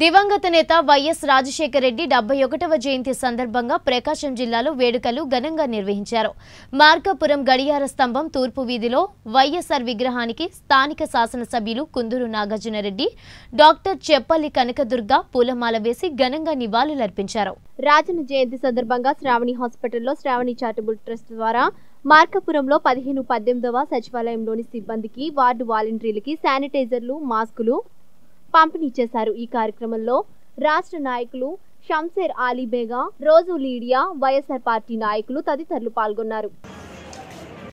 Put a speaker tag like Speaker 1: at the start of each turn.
Speaker 1: దివంగత నేత వైఎస్ రాజశేఖర రెడ్డి డెబ్బై ఒకటవ జయంతి సందర్భంగా ప్రకాశం జిల్లాలో వేడుకలు ఘనంగా నిర్వహించారు మార్కాపురం గడియార స్తంభం తూర్పు వీధిలో వైఎస్ఆర్ విగ్రహానికి స్థానిక శాసనసభ్యులు కుందూరు నాగార్జునరెడ్డి డాక్టర్ చెప్పల్లి కనకదుర్గ పూలమాల వేసి ఘనంగా నివాళులర్పించారు రాజన జయంతి సందర్భంగా
Speaker 2: శ్రావణి హాస్పిటల్లో శ్రావణి చారిటబుల్ ట్రస్ట్ ద్వారా మార్కాపురంలో పదిహేను పద్దెనిమిదవ సచివాలయంలోని సిబ్బందికి వార్డు వాలంటీర్లకి శానిటైజర్లు మాస్కులు పంపిణీ చేశారు ఈ కార్యక్రమంలో రాష్ట్ర నాయకులు షంసేర్ ఆలీబేగా రోజు లీడియా వైఎస్ఆర్ పార్టీ నాయకులు తదితరులు పాల్గొన్నారు